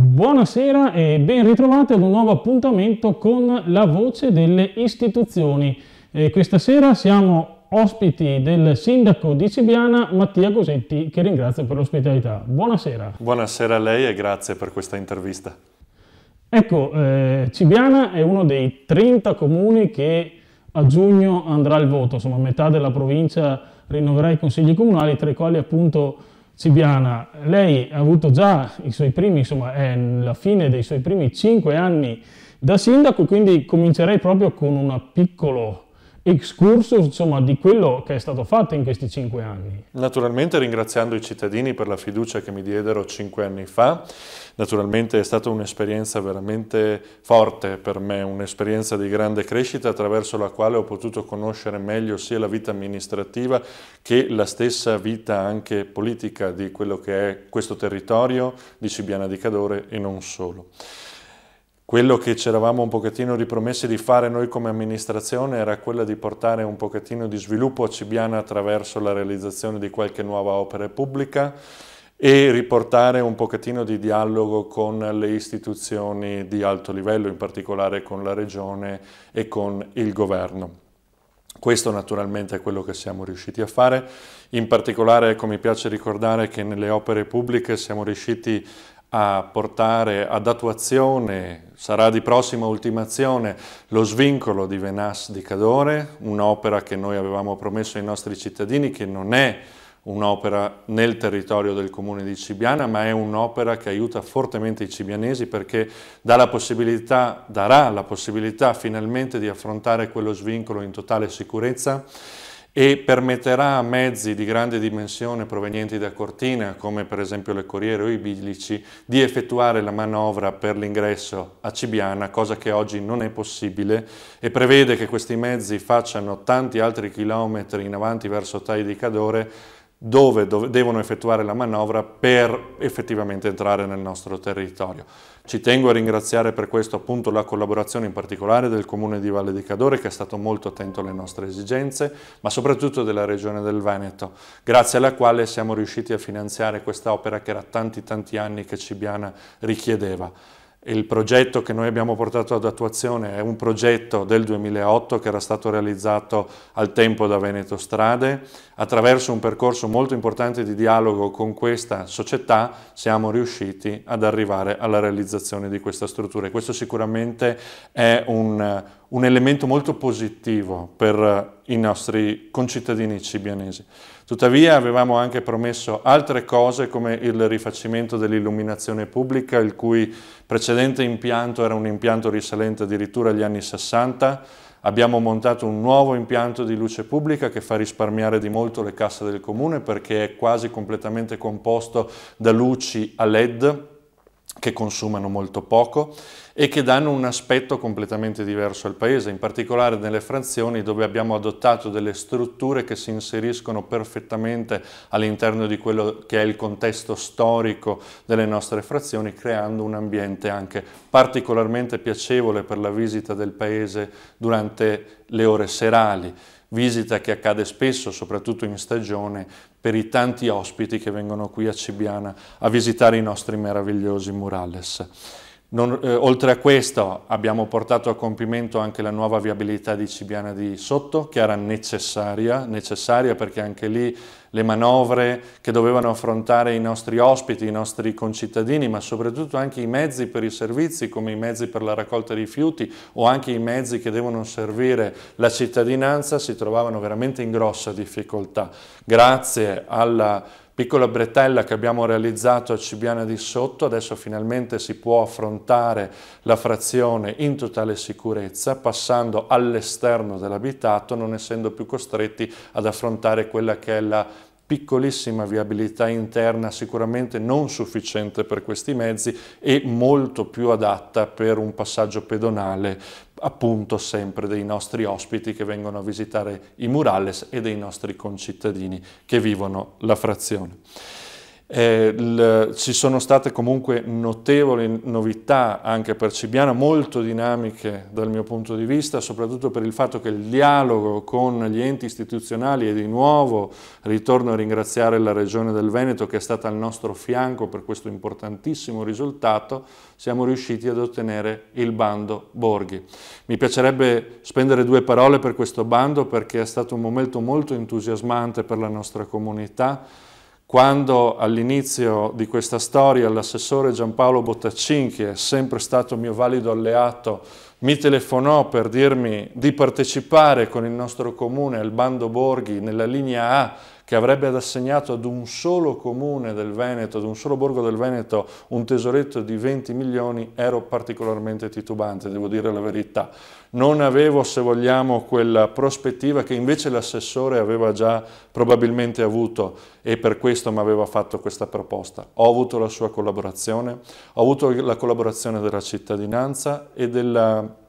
Buonasera e ben ritrovati ad un nuovo appuntamento con la voce delle istituzioni. E questa sera siamo ospiti del sindaco di Cibiana Mattia Cosetti che ringrazio per l'ospitalità. Buonasera. Buonasera a lei e grazie per questa intervista. Ecco, eh, Cibiana è uno dei 30 comuni che a giugno andrà al voto, insomma metà della provincia rinnoverà i consigli comunali, tra i quali appunto Sibiana, lei ha avuto già i suoi primi, insomma, è la fine dei suoi primi cinque anni da sindaco, quindi comincerei proprio con un piccolo excursus insomma, di quello che è stato fatto in questi cinque anni. Naturalmente ringraziando i cittadini per la fiducia che mi diedero cinque anni fa, naturalmente è stata un'esperienza veramente forte per me, un'esperienza di grande crescita attraverso la quale ho potuto conoscere meglio sia la vita amministrativa che la stessa vita anche politica di quello che è questo territorio di Sibiana di Cadore e non solo. Quello che ci eravamo un pochettino ripromessi di fare noi come amministrazione era quello di portare un pochettino di sviluppo a Cibiana attraverso la realizzazione di qualche nuova opera pubblica e riportare un pochettino di dialogo con le istituzioni di alto livello, in particolare con la Regione e con il Governo. Questo naturalmente è quello che siamo riusciti a fare, in particolare ecco, mi piace ricordare che nelle opere pubbliche siamo riusciti a portare ad attuazione, sarà di prossima ultimazione, lo svincolo di Venas di Cadore, un'opera che noi avevamo promesso ai nostri cittadini che non è un'opera nel territorio del comune di Cibiana, ma è un'opera che aiuta fortemente i cibianesi perché dà la possibilità, darà la possibilità finalmente di affrontare quello svincolo in totale sicurezza e permetterà a mezzi di grande dimensione provenienti da Cortina, come per esempio le corriere o i bilici, di effettuare la manovra per l'ingresso a Cibiana, cosa che oggi non è possibile e prevede che questi mezzi facciano tanti altri chilometri in avanti verso Tai di Cadore dove devono effettuare la manovra per effettivamente entrare nel nostro territorio. Ci tengo a ringraziare per questo appunto la collaborazione in particolare del Comune di Valle di Cadore che è stato molto attento alle nostre esigenze, ma soprattutto della Regione del Veneto, grazie alla quale siamo riusciti a finanziare questa opera che era tanti tanti anni che Cibiana richiedeva. Il progetto che noi abbiamo portato ad attuazione è un progetto del 2008 che era stato realizzato al tempo da Veneto Strade. Attraverso un percorso molto importante di dialogo con questa società siamo riusciti ad arrivare alla realizzazione di questa struttura e questo sicuramente è un, un elemento molto positivo per i nostri concittadini cibianesi. Tuttavia avevamo anche promesso altre cose come il rifacimento dell'illuminazione pubblica, il cui precedente impianto era un impianto risalente addirittura agli anni 60. Abbiamo montato un nuovo impianto di luce pubblica che fa risparmiare di molto le casse del comune perché è quasi completamente composto da luci a LED che consumano molto poco e che danno un aspetto completamente diverso al paese, in particolare nelle frazioni dove abbiamo adottato delle strutture che si inseriscono perfettamente all'interno di quello che è il contesto storico delle nostre frazioni, creando un ambiente anche particolarmente piacevole per la visita del paese durante le ore serali visita che accade spesso, soprattutto in stagione, per i tanti ospiti che vengono qui a Cibiana a visitare i nostri meravigliosi murales. Non, eh, oltre a questo abbiamo portato a compimento anche la nuova viabilità di Cibiana di Sotto, che era necessaria, necessaria perché anche lì le manovre che dovevano affrontare i nostri ospiti, i nostri concittadini, ma soprattutto anche i mezzi per i servizi, come i mezzi per la raccolta dei rifiuti o anche i mezzi che devono servire la cittadinanza, si trovavano veramente in grossa difficoltà. Grazie alla piccola bretella che abbiamo realizzato a Cibiana di Sotto, adesso finalmente si può affrontare la frazione in totale sicurezza passando all'esterno dell'abitato non essendo più costretti ad affrontare quella che è la piccolissima viabilità interna sicuramente non sufficiente per questi mezzi e molto più adatta per un passaggio pedonale appunto sempre dei nostri ospiti che vengono a visitare i murales e dei nostri concittadini che vivono la frazione. Eh, il, ci sono state comunque notevoli novità anche per Cibiana, molto dinamiche dal mio punto di vista, soprattutto per il fatto che il dialogo con gli enti istituzionali e di nuovo ritorno a ringraziare la Regione del Veneto che è stata al nostro fianco per questo importantissimo risultato, siamo riusciti ad ottenere il bando Borghi. Mi piacerebbe spendere due parole per questo bando perché è stato un momento molto entusiasmante per la nostra comunità quando all'inizio di questa storia l'assessore Giampaolo Bottaccin, che è sempre stato mio valido alleato, mi telefonò per dirmi di partecipare con il nostro comune al bando Borghi nella linea A che avrebbe assegnato ad un solo comune del Veneto, ad un solo borgo del Veneto, un tesoretto di 20 milioni, ero particolarmente titubante, devo dire la verità. Non avevo, se vogliamo, quella prospettiva che invece l'assessore aveva già probabilmente avuto e per questo mi aveva fatto questa proposta. Ho avuto la sua collaborazione, ho avuto la collaborazione della cittadinanza e della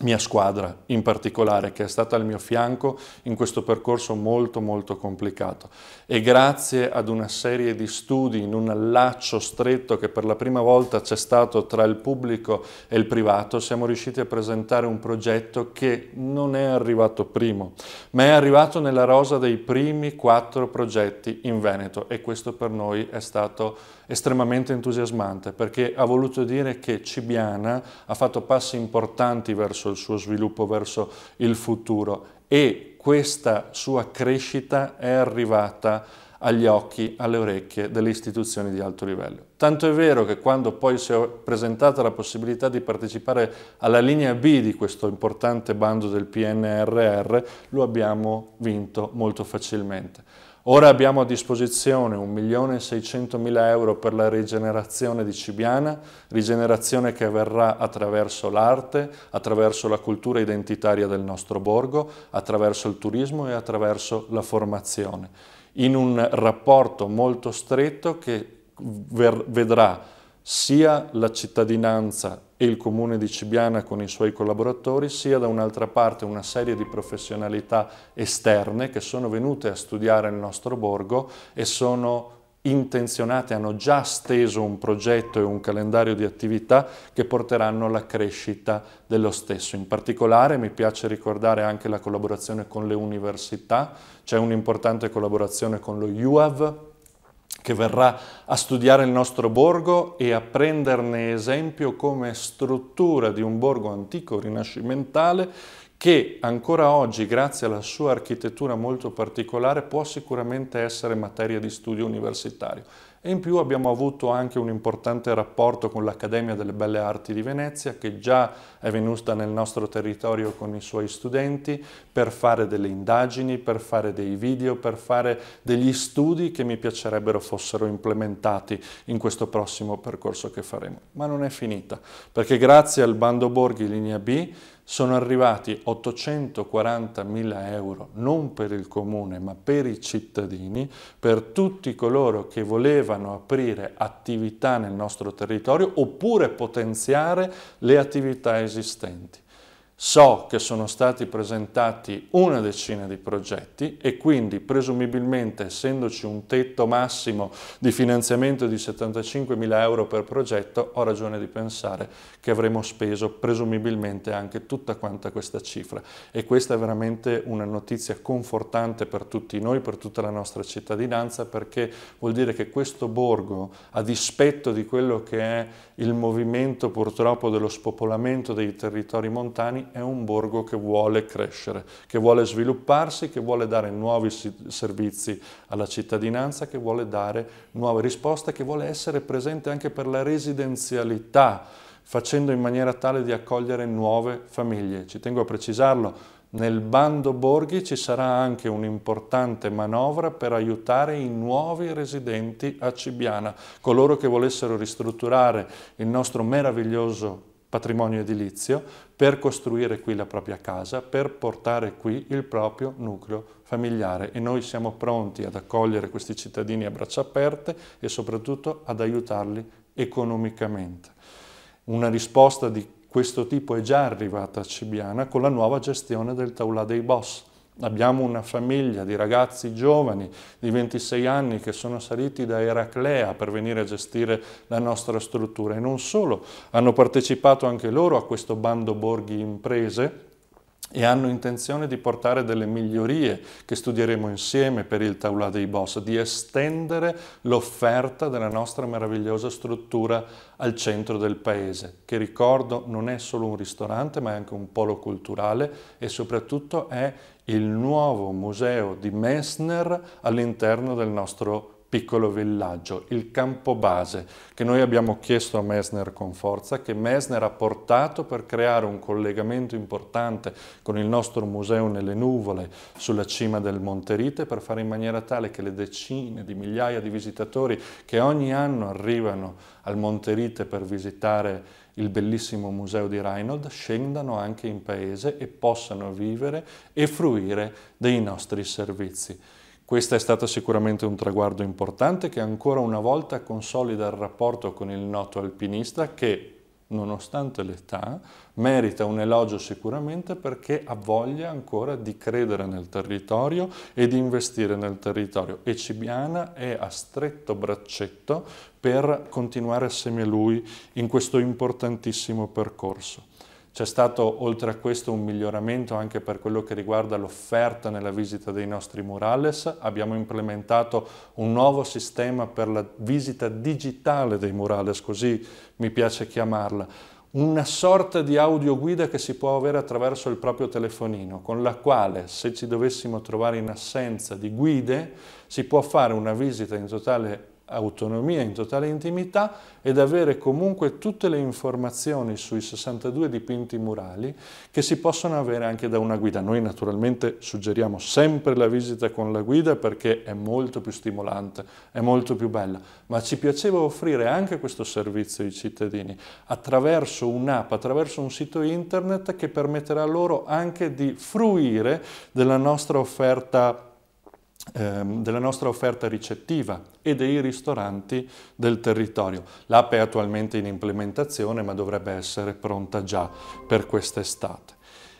mia squadra in particolare che è stata al mio fianco in questo percorso molto molto complicato e grazie ad una serie di studi in un allaccio stretto che per la prima volta c'è stato tra il pubblico e il privato siamo riusciti a presentare un progetto che non è arrivato primo ma è arrivato nella rosa dei primi quattro progetti in Veneto e questo per noi è stato estremamente entusiasmante perché ha voluto dire che Cibiana ha fatto passi importanti verso il suo sviluppo, verso il futuro e questa sua crescita è arrivata agli occhi, alle orecchie delle istituzioni di alto livello. Tanto è vero che quando poi si è presentata la possibilità di partecipare alla linea B di questo importante bando del PNRR, lo abbiamo vinto molto facilmente. Ora abbiamo a disposizione 1.600.000 euro per la rigenerazione di Cibiana, rigenerazione che avverrà attraverso l'arte, attraverso la cultura identitaria del nostro borgo, attraverso il turismo e attraverso la formazione, in un rapporto molto stretto che vedrà sia la cittadinanza e il comune di Cibiana con i suoi collaboratori, sia da un'altra parte una serie di professionalità esterne che sono venute a studiare il nostro borgo e sono intenzionate, hanno già steso un progetto e un calendario di attività che porteranno alla crescita dello stesso. In particolare mi piace ricordare anche la collaborazione con le università, c'è un'importante collaborazione con lo UAV, che verrà a studiare il nostro borgo e a prenderne esempio come struttura di un borgo antico rinascimentale che ancora oggi, grazie alla sua architettura molto particolare, può sicuramente essere materia di studio universitario e in più abbiamo avuto anche un importante rapporto con l'Accademia delle Belle Arti di Venezia che già è venuta nel nostro territorio con i suoi studenti per fare delle indagini, per fare dei video, per fare degli studi che mi piacerebbero fossero implementati in questo prossimo percorso che faremo. Ma non è finita, perché grazie al bando Borghi linea B sono arrivati 840.000 euro non per il comune ma per i cittadini, per tutti coloro che volevano dovevano aprire attività nel nostro territorio oppure potenziare le attività esistenti. So che sono stati presentati una decina di progetti e quindi presumibilmente essendoci un tetto massimo di finanziamento di 75.000 euro per progetto ho ragione di pensare che avremo speso presumibilmente anche tutta quanta questa cifra e questa è veramente una notizia confortante per tutti noi, per tutta la nostra cittadinanza perché vuol dire che questo borgo a dispetto di quello che è il movimento purtroppo dello spopolamento dei territori montani è un borgo che vuole crescere, che vuole svilupparsi, che vuole dare nuovi servizi alla cittadinanza, che vuole dare nuove risposte, che vuole essere presente anche per la residenzialità, facendo in maniera tale di accogliere nuove famiglie. Ci tengo a precisarlo, nel bando Borghi ci sarà anche un'importante manovra per aiutare i nuovi residenti a Cibiana, coloro che volessero ristrutturare il nostro meraviglioso patrimonio edilizio per costruire qui la propria casa, per portare qui il proprio nucleo familiare e noi siamo pronti ad accogliere questi cittadini a braccia aperte e soprattutto ad aiutarli economicamente. Una risposta di questo tipo è già arrivata a Cibiana con la nuova gestione del Taulà dei Boss, Abbiamo una famiglia di ragazzi giovani di 26 anni che sono saliti da Eraclea per venire a gestire la nostra struttura e non solo, hanno partecipato anche loro a questo bando Borghi Imprese e hanno intenzione di portare delle migliorie che studieremo insieme per il Taula dei Boss, di estendere l'offerta della nostra meravigliosa struttura al centro del paese, che ricordo non è solo un ristorante ma è anche un polo culturale e soprattutto è il nuovo museo di Messner all'interno del nostro paese piccolo villaggio, il campo base che noi abbiamo chiesto a Messner con forza, che Messner ha portato per creare un collegamento importante con il nostro museo nelle nuvole sulla cima del Monterite per fare in maniera tale che le decine di migliaia di visitatori che ogni anno arrivano al Monterite per visitare il bellissimo museo di Reinhold scendano anche in paese e possano vivere e fruire dei nostri servizi. Questo è stato sicuramente un traguardo importante che ancora una volta consolida il rapporto con il noto alpinista che, nonostante l'età, merita un elogio sicuramente perché ha voglia ancora di credere nel territorio e di investire nel territorio. E Cibiana è a stretto braccetto per continuare assieme a lui in questo importantissimo percorso. C'è stato oltre a questo un miglioramento anche per quello che riguarda l'offerta nella visita dei nostri murales. Abbiamo implementato un nuovo sistema per la visita digitale dei murales, così mi piace chiamarla. Una sorta di audioguida che si può avere attraverso il proprio telefonino, con la quale se ci dovessimo trovare in assenza di guide si può fare una visita in totale autonomia in totale intimità ed avere comunque tutte le informazioni sui 62 dipinti murali che si possono avere anche da una guida. Noi naturalmente suggeriamo sempre la visita con la guida perché è molto più stimolante, è molto più bella, ma ci piaceva offrire anche questo servizio ai cittadini attraverso un'app, attraverso un sito internet che permetterà loro anche di fruire della nostra offerta Ehm, della nostra offerta ricettiva e dei ristoranti del territorio. L'app è attualmente in implementazione ma dovrebbe essere pronta già per quest'estate.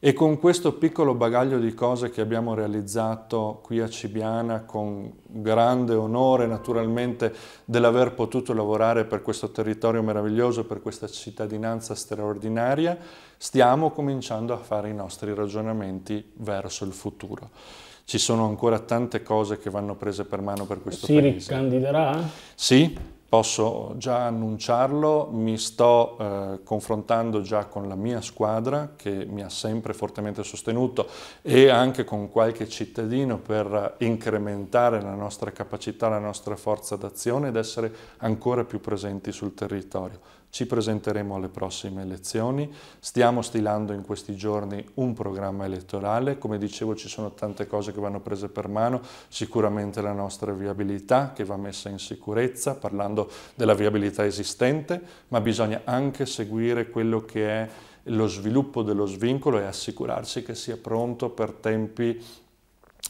E con questo piccolo bagaglio di cose che abbiamo realizzato qui a Cibiana, con grande onore naturalmente dell'aver potuto lavorare per questo territorio meraviglioso, per questa cittadinanza straordinaria, stiamo cominciando a fare i nostri ragionamenti verso il futuro ci sono ancora tante cose che vanno prese per mano per questo si paese. Si ricandiderà? Sì, posso già annunciarlo, mi sto eh, confrontando già con la mia squadra che mi ha sempre fortemente sostenuto e anche con qualche cittadino per incrementare la nostra capacità, la nostra forza d'azione ed essere ancora più presenti sul territorio. Ci presenteremo alle prossime elezioni, stiamo stilando in questi giorni un programma elettorale, come dicevo ci sono tante cose che vanno prese per mano, sicuramente la nostra viabilità che va messa in sicurezza parlando della viabilità esistente, ma bisogna anche seguire quello che è lo sviluppo dello svincolo e assicurarsi che sia pronto per tempi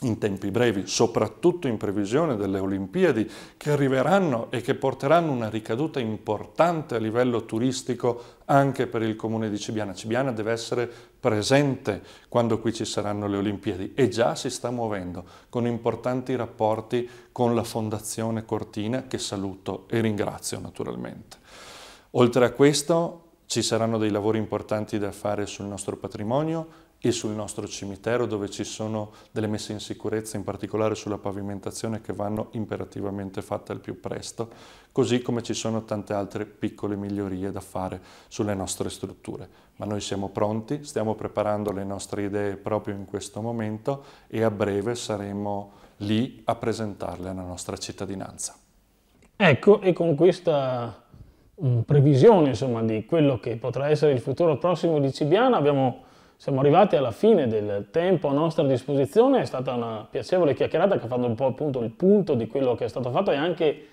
in tempi brevi, soprattutto in previsione delle Olimpiadi che arriveranno e che porteranno una ricaduta importante a livello turistico anche per il comune di Cibiana. Cibiana deve essere presente quando qui ci saranno le Olimpiadi e già si sta muovendo con importanti rapporti con la Fondazione Cortina che saluto e ringrazio naturalmente. Oltre a questo ci saranno dei lavori importanti da fare sul nostro patrimonio e sul nostro cimitero dove ci sono delle messe in sicurezza, in particolare sulla pavimentazione, che vanno imperativamente fatte al più presto, così come ci sono tante altre piccole migliorie da fare sulle nostre strutture. Ma noi siamo pronti, stiamo preparando le nostre idee proprio in questo momento e a breve saremo lì a presentarle alla nostra cittadinanza. Ecco, e con questa mm, previsione insomma, di quello che potrà essere il futuro prossimo di Cibiana abbiamo siamo arrivati alla fine del tempo a nostra disposizione, è stata una piacevole chiacchierata che ha fatto un po' appunto il punto di quello che è stato fatto e anche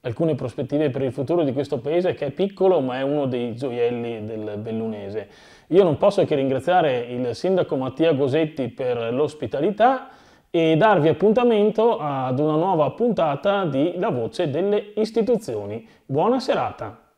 alcune prospettive per il futuro di questo paese che è piccolo ma è uno dei gioielli del bellunese. Io non posso che ringraziare il sindaco Mattia Gosetti per l'ospitalità e darvi appuntamento ad una nuova puntata di La Voce delle Istituzioni. Buona serata!